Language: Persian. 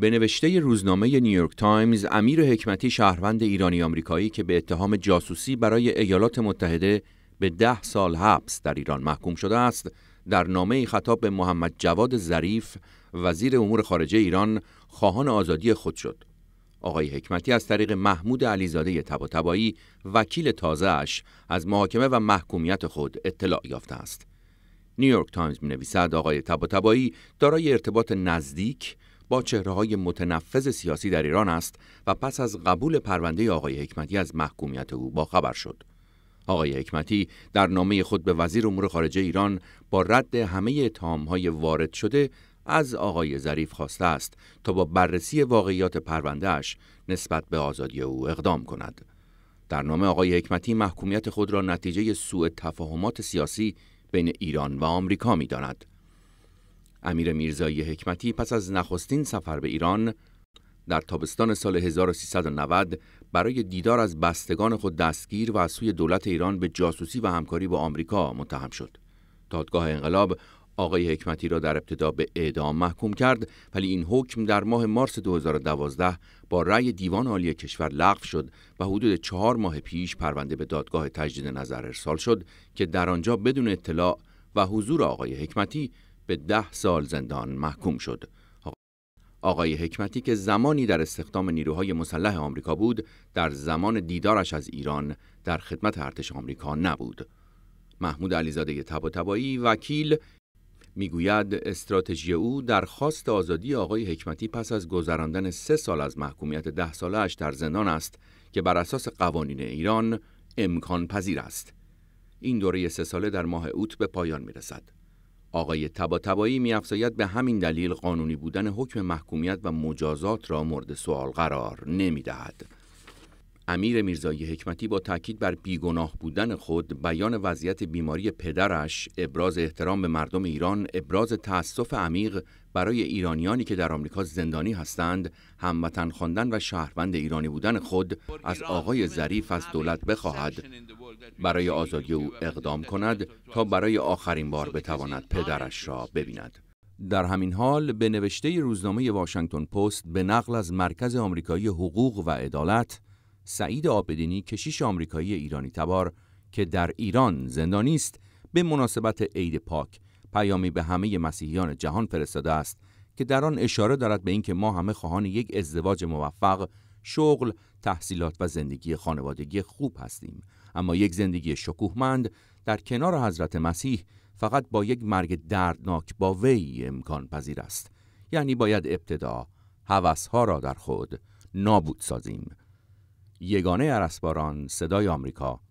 به نوشته روزنامه نیویورک تایمز امیر حکمتی شهروند ایرانی آمریکایی که به اتهام جاسوسی برای ایالات متحده به ده سال حبس در ایران محکوم شده است در نامه خطاب به محمد جواد ظریف وزیر امور خارجه ایران خواهان آزادی خود شد آقای حکمتی از طریق محمود علیزاده تباتبایی وکیل تازهش از محاکمه و محکومیت خود اطلاع یافته است نیویورک تایمز می نویسد آقای تباتبایی دارای ارتباط نزدیک با چهره های متنفذ سیاسی در ایران است و پس از قبول پرونده آقای حکمتی از محکومیت او با خبر شد. آقای حکمتی در نامه خود به وزیر امور خارجه ایران با رد همه های وارد شده از آقای ظریف خواسته است تا با بررسی واقعیات پروندهش نسبت به آزادی او اقدام کند. در نامه آقای حکمتی محکومیت خود را نتیجه سوء تفاهمات سیاسی بین ایران و آمریکا میداند. امیر میرزایی حکمتی پس از نخستین سفر به ایران در تابستان سال 1390 برای دیدار از بستگان خود دستگیر و از سوی دولت ایران به جاسوسی و همکاری با آمریکا متهم شد. دادگاه انقلاب آقای حکمتی را در ابتدا به اعدام محکوم کرد ولی این حکم در ماه مارس 2012 با رأی دیوان عالی کشور لغو شد و حدود چهار ماه پیش پرونده به دادگاه تجدید نظر ارسال شد که در آنجا بدون اطلاع و حضور آقای حکمتی به ده سال زندان محکوم شد. آقای حکمتی که زمانی در استخدام نیروهای مسلح آمریکا بود در زمان دیدارش از ایران در خدمت ارتش آمریکا نبود محمود علیزاده تباتبایی وکیل میگوید استراتژی او درخواست آزادی آقای حکمتی پس از گذراندن سه سال از محکومیت ده سالش در زندان است که بر اساس قوانین ایران امکان پذیر است این دوره سه ساله در ماه اوت به پایان می رسد. آقای تباتبایی میافزاید به همین دلیل قانونی بودن حکم محکومیت و مجازات را مورد سوال قرار نمیدهد. امیر میرزایی حکمتی با تاکید بر بیگناه بودن خود بیان وضعیت بیماری پدرش ابراز احترام به مردم ایران ابراز تأسف عمیق برای ایرانیانی که در آمریکا زندانی هستند هموطن خواندن و شهروند ایرانی بودن خود از آقای ظریف از دولت بخواهد برای آزادی او اقدام کند تا برای آخرین بار بتواند پدرش را ببیند در همین حال به نوشته روزنامه واشنگتن پست به نقل از مرکز آمریکایی حقوق و عدالت سعید آبدینی کشیش آمریکایی ایرانی تبار که در ایران زندانی است به مناسبت عید پاک پیامی به همه مسیحیان جهان فرستاده است که در آن اشاره دارد به اینکه ما همه خواهان یک ازدواج موفق، شغل، تحصیلات و زندگی خانوادگی خوب هستیم اما یک زندگی شکوهمند در کنار حضرت مسیح فقط با یک مرگ دردناک با وی امکان پذیر است یعنی باید ابتدا هوسها را در خود نابود سازیم یگانه ارسباران صدای آمریکا